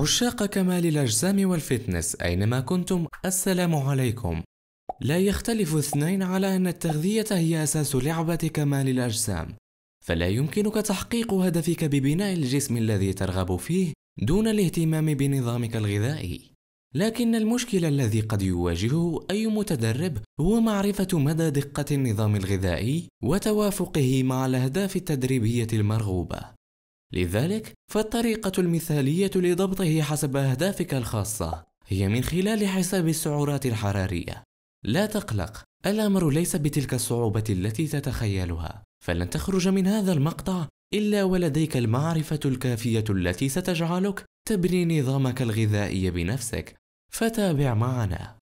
عشاق كمال الأجسام والفتنس أينما كنتم السلام عليكم لا يختلف اثنين على أن التغذية هي أساس لعبة كمال الأجسام فلا يمكنك تحقيق هدفك ببناء الجسم الذي ترغب فيه دون الاهتمام بنظامك الغذائي لكن المشكل الذي قد يواجهه أي متدرب هو معرفة مدى دقة النظام الغذائي وتوافقه مع الأهداف التدريبية المرغوبة لذلك فالطريقة المثالية لضبطه حسب أهدافك الخاصة هي من خلال حساب السعرات الحرارية لا تقلق الأمر ليس بتلك الصعوبة التي تتخيلها فلن تخرج من هذا المقطع إلا ولديك المعرفة الكافية التي ستجعلك تبني نظامك الغذائي بنفسك فتابع معنا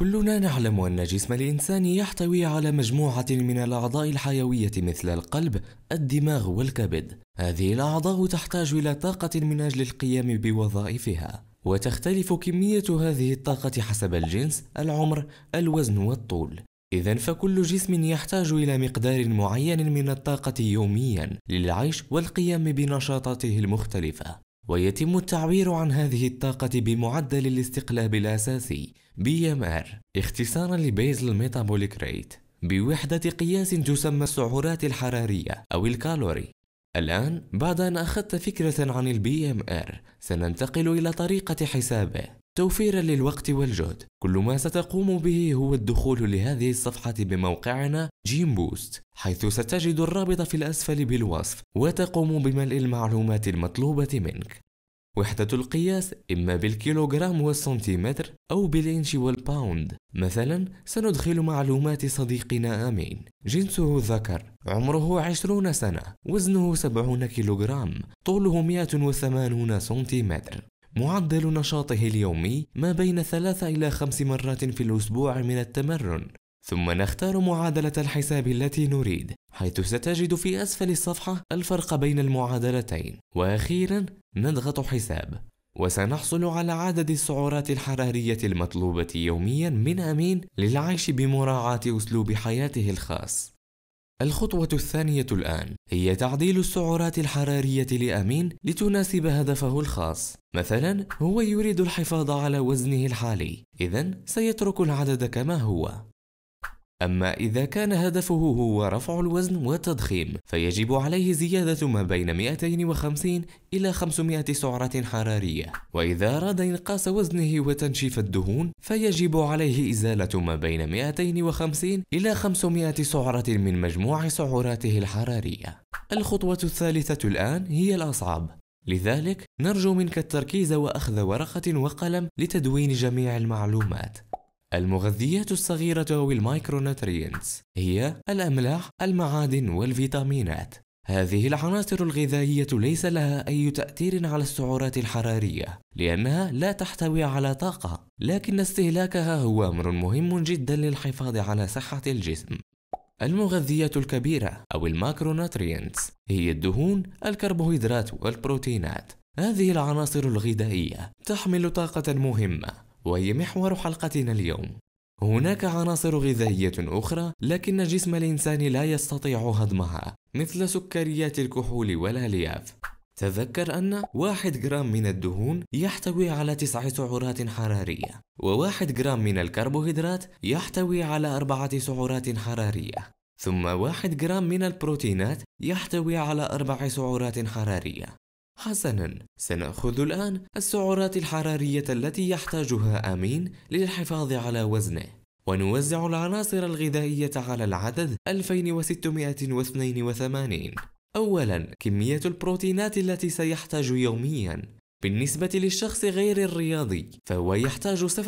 كلنا نعلم أن جسم الإنسان يحتوي على مجموعة من الأعضاء الحيوية مثل القلب، الدماغ والكبد. هذه الأعضاء تحتاج إلى طاقة من أجل القيام بوظائفها، وتختلف كمية هذه الطاقة حسب الجنس، العمر، الوزن والطول. إذا فكل جسم يحتاج إلى مقدار معين من الطاقة يوميا للعيش والقيام بنشاطاته المختلفة ويتم التعبير عن هذه الطاقة بمعدل الاستقلاب الأساسي BMR اختصارا لبيزل ميتابوليك ريت بوحدة قياس تسمى السعرات الحرارية أو الكالوري الآن بعد أن أخذت فكرة عن البي ام ار سننتقل إلى طريقة حسابه توفيرا للوقت والجهد كل ما ستقوم به هو الدخول لهذه الصفحة بموقعنا جيم بوست حيث ستجد الرابط في الأسفل بالوصف وتقوم بملء المعلومات المطلوبة منك وحدة القياس إما بالكيلوغرام والسنتيمتر أو بالإنش والباوند مثلا سندخل معلومات صديقنا أمين جنسه ذكر عمره عشرون سنة وزنه سبعون كيلوغرام طوله مئة وثمانون سنتيمتر معدل نشاطه اليومي ما بين ثلاث إلى خمس مرات في الأسبوع من التمرن ثم نختار معادلة الحساب التي نريد حيث ستجد في أسفل الصفحة الفرق بين المعادلتين وأخيرا نضغط حساب وسنحصل على عدد السعرات الحرارية المطلوبة يوميا من أمين للعيش بمراعاة أسلوب حياته الخاص الخطوة الثانية الآن هي تعديل السعرات الحرارية لأمين لتناسب هدفه الخاص مثلا هو يريد الحفاظ على وزنه الحالي إذا سيترك العدد كما هو أما إذا كان هدفه هو رفع الوزن والتضخيم فيجب عليه زيادة ما بين 250 إلى 500 سعرة حرارية وإذا أراد إنقاص وزنه وتنشيف الدهون فيجب عليه إزالة ما بين 250 إلى 500 سعرة من مجموع سعراته الحرارية الخطوة الثالثة الآن هي الأصعب لذلك نرجو منك التركيز وأخذ ورقة وقلم لتدوين جميع المعلومات المغذيات الصغيرة أو المايكرونترينتس هي الأملاح، المعادن والفيتامينات. هذه العناصر الغذائية ليس لها أي تأثير على السعرات الحرارية لأنها لا تحتوي على طاقة، لكن استهلاكها هو أمر مهم جدا للحفاظ على صحة الجسم. المغذيات الكبيرة أو الماكروناترينتس هي الدهون، الكربوهيدرات والبروتينات. هذه العناصر الغذائية تحمل طاقة مهمة وهي محور حلقتنا اليوم هناك عناصر غذائية أخرى لكن جسم الإنسان لا يستطيع هضمها مثل سكريات الكحول والألياف تذكر أن 1 جرام من الدهون يحتوي على 9 سعرات حرارية و1 جرام من الكربوهيدرات يحتوي على 4 سعرات حرارية ثم 1 جرام من البروتينات يحتوي على 4 سعرات حرارية حسنا سنأخذ الآن السعرات الحرارية التي يحتاجها أمين للحفاظ على وزنه ونوزع العناصر الغذائية على العدد 2682 أولا كمية البروتينات التي سيحتاج يوميا بالنسبة للشخص غير الرياضي فهو يحتاج 0.8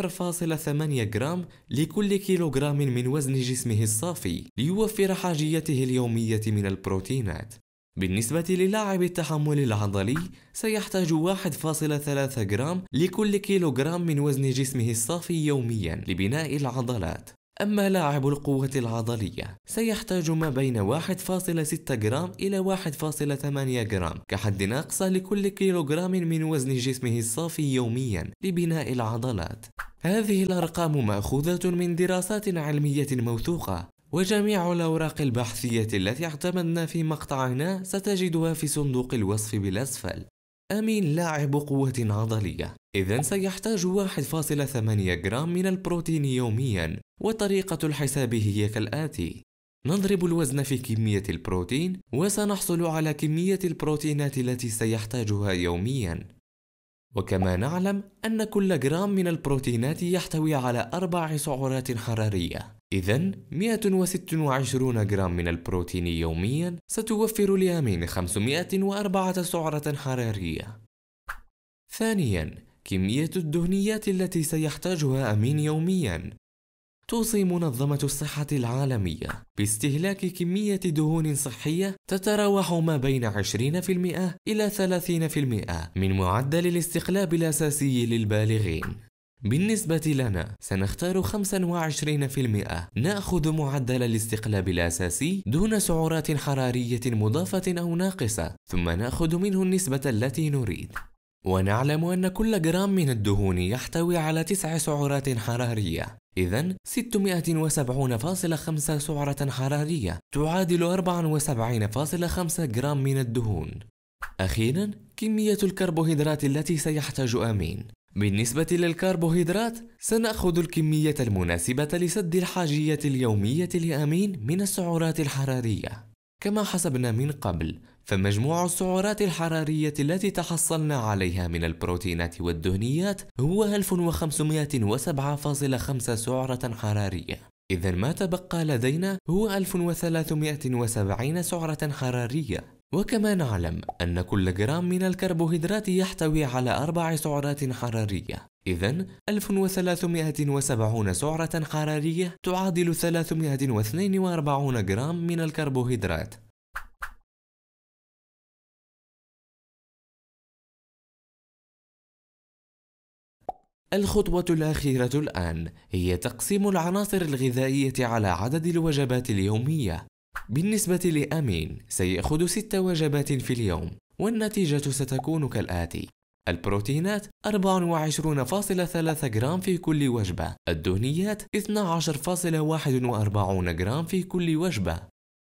جرام لكل كيلوغرام من وزن جسمه الصافي ليوفر حاجيته اليومية من البروتينات بالنسبة للاعب التحمل العضلي سيحتاج 1.3 جرام لكل كيلوغرام من وزن جسمه الصافي يوميا لبناء العضلات أما لاعب القوة العضلية سيحتاج ما بين 1.6 جرام إلى 1.8 جرام كحد أقصى لكل كيلوغرام من وزن جسمه الصافي يوميا لبناء العضلات هذه الأرقام مأخوذة من دراسات علمية موثوقة وجميع الأوراق البحثية التي اعتمدنا في مقطعنا ستجدها في صندوق الوصف بالأسفل أمين لاعب قوة عضلية إذا سيحتاج 1.8 جرام من البروتين يوميا وطريقة الحساب هي كالآتي نضرب الوزن في كمية البروتين وسنحصل على كمية البروتينات التي سيحتاجها يوميا وكما نعلم أن كل جرام من البروتينات يحتوي على أربع سعرات حرارية إذا 126 جرام من البروتين يوميا ستوفر لأمين 504 سعرة حرارية. ثانيا كمية الدهنيات التي سيحتاجها أمين يوميا توصي منظمة الصحة العالمية باستهلاك كمية دهون صحية تتراوح ما بين 20% إلى 30% من معدل الاستقلاب الأساسي للبالغين بالنسبة لنا سنختار 25% نأخذ معدل الاستقلاب الأساسي دون سعرات حرارية مضافة أو ناقصة ثم نأخذ منه النسبة التي نريد ونعلم أن كل جرام من الدهون يحتوي على 9 سعرات حرارية إذا 670.5 سعرة حرارية تعادل 74.5 جرام من الدهون أخيرا كمية الكربوهيدرات التي سيحتاج أمين بالنسبة للكربوهيدرات سنأخذ الكمية المناسبة لسد الحاجية اليومية لأمين من السعرات الحرارية كما حسبنا من قبل فمجموع السعرات الحرارية التي تحصلنا عليها من البروتينات والدهنيات هو 1507.5 سعرة حرارية إذا ما تبقى لدينا هو 1370 سعرة حرارية وكما نعلم أن كل جرام من الكربوهيدرات يحتوي على أربع سعرات حرارية إذا 1370 سعرة حرارية تعادل 342 جرام من الكربوهيدرات الخطوة الأخيرة الآن هي تقسيم العناصر الغذائية على عدد الوجبات اليومية بالنسبة لأمين سيأخذ ست وجبات في اليوم والنتيجة ستكون كالآتي البروتينات 24.3 جرام في كل وجبة الدهنيات 12.41 جرام في كل وجبة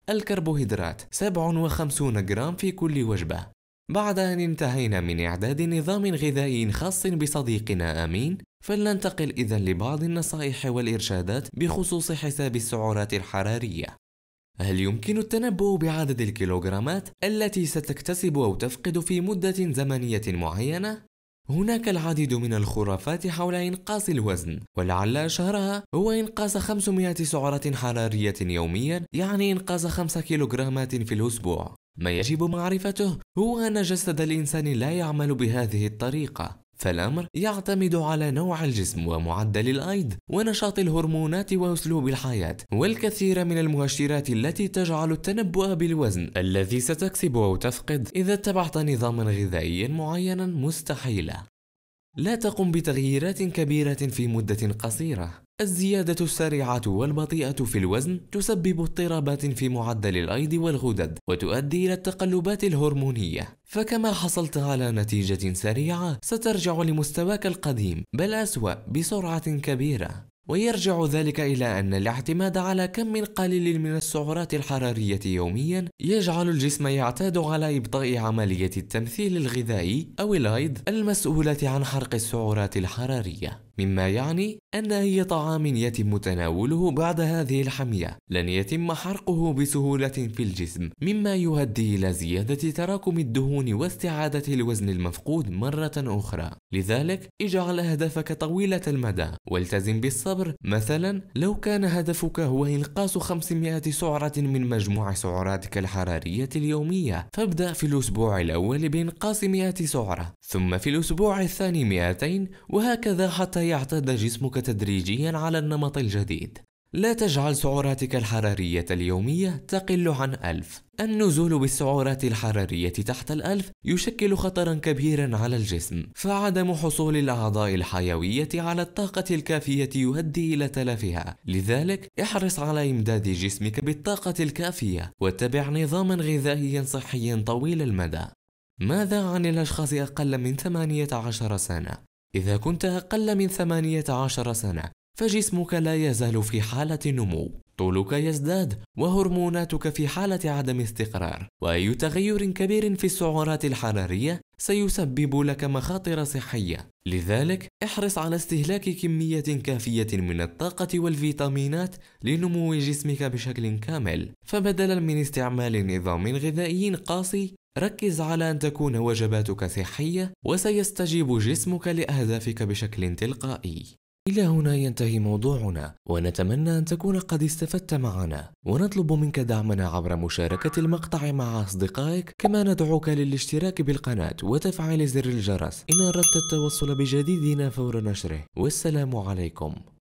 الكربوهيدرات 57 جرام في كل وجبة بعد أن انتهينا من إعداد نظام غذائي خاص بصديقنا أمين فلننتقل إذا لبعض النصائح والإرشادات بخصوص حساب السعرات الحرارية هل يمكن التنبؤ بعدد الكيلوغرامات التي ستكتسب أو تفقد في مدة زمنية معينة؟ هناك العديد من الخرافات حول إنقاص الوزن ولعل أشهرها هو إنقاص 500 سعرة حرارية يوميا يعني إنقاص 5 كيلوغرامات في الأسبوع ما يجب معرفته هو أن جسد الإنسان لا يعمل بهذه الطريقة فالأمر يعتمد على نوع الجسم ومعدل الأيض ونشاط الهرمونات وأسلوب الحياة والكثير من المؤشرات التي تجعل التنبؤ بالوزن الذي ستكسب أو تفقد إذا اتبعت نظاما غذائيا معينا مستحيلة لا تقم بتغييرات كبيرة في مدة قصيرة الزيادة السريعة والبطيئة في الوزن تسبب اضطرابات في معدل الأيض والغدد وتؤدي إلى التقلبات الهرمونية فكما حصلت على نتيجة سريعة سترجع لمستواك القديم بل أسوأ بسرعة كبيرة ويرجع ذلك إلى أن الاعتماد على كم قليل من السعرات الحرارية يوميا يجعل الجسم يعتاد على إبطاء عملية التمثيل الغذائي أو الأيض المسؤولة عن حرق السعرات الحرارية مما يعني أن أي طعام يتم تناوله بعد هذه الحمية لن يتم حرقه بسهولة في الجسم مما يؤدي إلى زيادة تراكم الدهون واستعادة الوزن المفقود مرة أخرى لذلك اجعل هدفك طويلة المدى والتزم بالصبر مثلا لو كان هدفك هو إنقاص 500 سعرة من مجموع سعراتك الحرارية اليومية فابدأ في الأسبوع الأول بإنقاص 100 سعرة ثم في الأسبوع الثاني 200 وهكذا حتى يعتاد جسمك تدريجيا على النمط الجديد لا تجعل سعراتك الحرارية اليومية تقل عن 1000 النزول بالسعرات الحرارية تحت الألف يشكل خطرا كبيرا على الجسم فعدم حصول الأعضاء الحيوية على الطاقة الكافية يؤدي إلى تلفها لذلك احرص على إمداد جسمك بالطاقة الكافية واتبع نظاما غذائيا صحيا طويل المدى ماذا عن الأشخاص أقل من 18 سنة؟ إذا كنت أقل من 18 سنة فجسمك لا يزال في حالة نمو طولك يزداد وهرموناتك في حالة عدم استقرار وأي تغير كبير في السعرات الحرارية سيسبب لك مخاطر صحية لذلك احرص على استهلاك كمية كافية من الطاقة والفيتامينات لنمو جسمك بشكل كامل فبدلا من استعمال نظام غذائي قاسي ركز على أن تكون وجباتك صحية وسيستجيب جسمك لأهدافك بشكل تلقائي إلى هنا ينتهي موضوعنا ونتمنى أن تكون قد استفدت معنا ونطلب منك دعمنا عبر مشاركة المقطع مع أصدقائك كما ندعوك للاشتراك بالقناة وتفعيل زر الجرس إن أردت التوصل بجديدنا فور نشره والسلام عليكم